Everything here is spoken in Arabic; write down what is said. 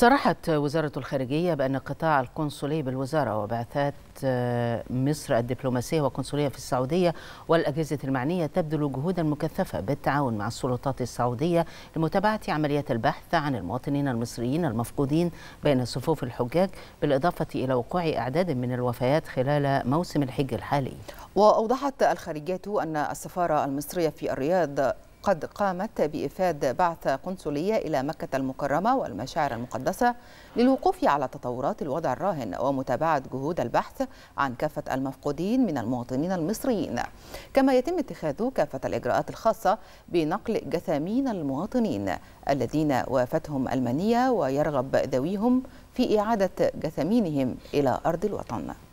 صرحت وزارة الخارجية بأن القطاع القنصلي بالوزارة وبعثات آه، مصر الدبلوماسية وقنصلية في السعودية والأجهزة المعنية تبذل جهودا مكثفة بالتعاون مع السلطات السعودية لمتابعة عمليات البحث عن المواطنين المصريين المفقودين بين صفوف الحجاج بالإضافة إلى وقوع أعداد من الوفيات خلال موسم الحج الحالي وأوضحت الخارجية أن السفارة المصرية في الرياض قد قامت بإفاد بعث قنصلية إلى مكة المكرمة والمشاعر المقدسة للوقوف على تطورات الوضع الراهن ومتابعة جهود البحث عن كافة المفقودين من المواطنين المصريين كما يتم اتخاذ كافة الإجراءات الخاصة بنقل جثامين المواطنين الذين وافتهم المنية ويرغب ذويهم في إعادة جثامينهم إلى أرض الوطن